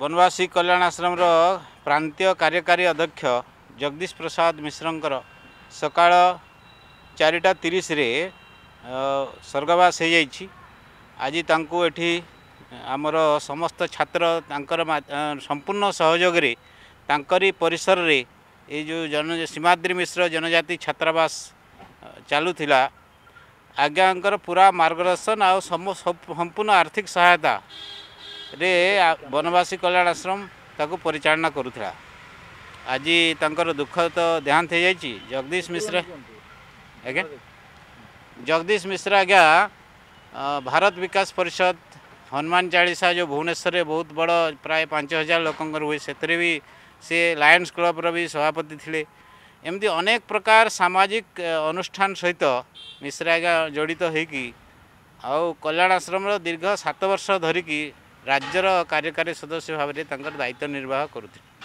ବନବାସୀ କଲ୍ୟାଣ ଆଶ୍ରମର ପ୍ରାନ୍ତୀୟ କାର୍ଯ୍ୟକାରୀ ଅଧ୍ୟକ୍ଷ ଜଗଦୀଶ ପ୍ରସାଦ ମିଶ୍ରଙ୍କର ସକାଳ ଚାରିଟା ତିରିଶରେ ସ୍ୱର୍ଗବାସ ହୋଇଯାଇଛି ଆଜି ତାଙ୍କୁ ଏଠି ଆମର ସମସ୍ତ ଛାତ୍ର ତାଙ୍କର ସମ୍ପୂର୍ଣ୍ଣ ସହଯୋଗରେ ତାଙ୍କରି ପରିସରରେ ଏଇ ଯେଉଁ ଜନ ସୀମାଦ୍ରି ମିଶ୍ର ଜନଜାତି ଛାତ୍ରାବାସ ଚାଲୁଥିଲା ଆଜ୍ଞାଙ୍କର ପୁରା ମାର୍ଗଦର୍ଶନ ଆଉ ସମ ସମ୍ପୂର୍ଣ୍ଣ ଆର୍ଥିକ ସହାୟତା ରେ ବନବାସୀ କଲ୍ୟାଣ ଆଶ୍ରମ ତାକୁ ପରିଚାଳନା କରୁଥିଲା ଆଜି ତାଙ୍କର ଦୁଃଖ ତ ଦେହାନ୍ତ ହୋଇଯାଇଛି ଜଗଦୀଶ ମିଶ୍ର ଆଜ୍ଞା ଜଗଦୀଶ ମିଶ୍ର ଆଜ୍ଞା ଭାରତ ବିକାଶ ପରିଷଦ ହନୁମାନ ଚାଳିଶା ଯେଉଁ ଭୁବନେଶ୍ୱରରେ ବହୁତ ବଡ଼ ପ୍ରାୟ ପାଞ୍ଚ ହଜାର ଲୋକଙ୍କର ହୁଏ ସେଥିରେ ବି ସେ ଲାୟନ୍ସ କ୍ଲବ୍ର ବି ସଭାପତି ଥିଲେ ଏମିତି ଅନେକ ପ୍ରକାର ସାମାଜିକ ଅନୁଷ୍ଠାନ ସହିତ ମିଶ୍ର ଆଜ୍ଞା ଜଡ଼ିତ ହୋଇକି ଆଉ କଲ୍ୟାଣ ଆଶ୍ରମର ଦୀର୍ଘ ସାତ ବର୍ଷ ଧରିକି ରାଜ୍ୟର କାର୍ଯ୍ୟକାରୀ ସଦସ୍ୟ ଭାବରେ ତାଙ୍କର ଦାୟିତ୍ୱ ନିର୍ବାହ କରୁଥିଲେ